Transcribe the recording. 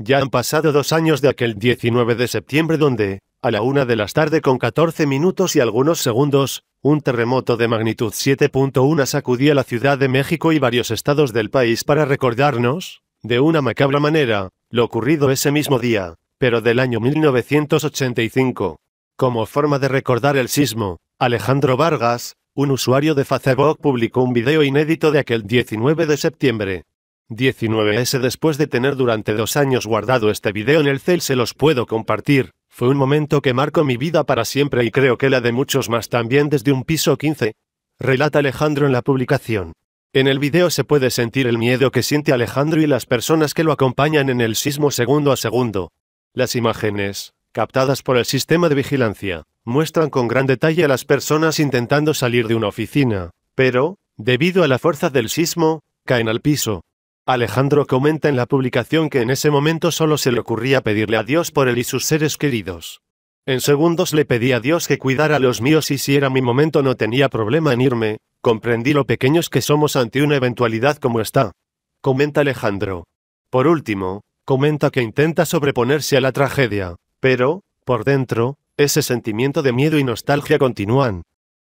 Ya han pasado dos años de aquel 19 de septiembre donde, a la una de las tarde con 14 minutos y algunos segundos, un terremoto de magnitud 7.1 sacudía la Ciudad de México y varios estados del país para recordarnos, de una macabra manera, lo ocurrido ese mismo día, pero del año 1985. Como forma de recordar el sismo, Alejandro Vargas, un usuario de Facebook publicó un video inédito de aquel 19 de septiembre, 19S Después de tener durante dos años guardado este video en el cel se los puedo compartir, fue un momento que marcó mi vida para siempre y creo que la de muchos más también desde un piso 15, relata Alejandro en la publicación. En el video se puede sentir el miedo que siente Alejandro y las personas que lo acompañan en el sismo segundo a segundo. Las imágenes, captadas por el sistema de vigilancia, muestran con gran detalle a las personas intentando salir de una oficina, pero, debido a la fuerza del sismo, caen al piso. Alejandro comenta en la publicación que en ese momento solo se le ocurría pedirle a Dios por él y sus seres queridos. En segundos le pedí a Dios que cuidara a los míos y si era mi momento no tenía problema en irme, comprendí lo pequeños que somos ante una eventualidad como está. Comenta Alejandro. Por último, comenta que intenta sobreponerse a la tragedia, pero, por dentro, ese sentimiento de miedo y nostalgia continúan.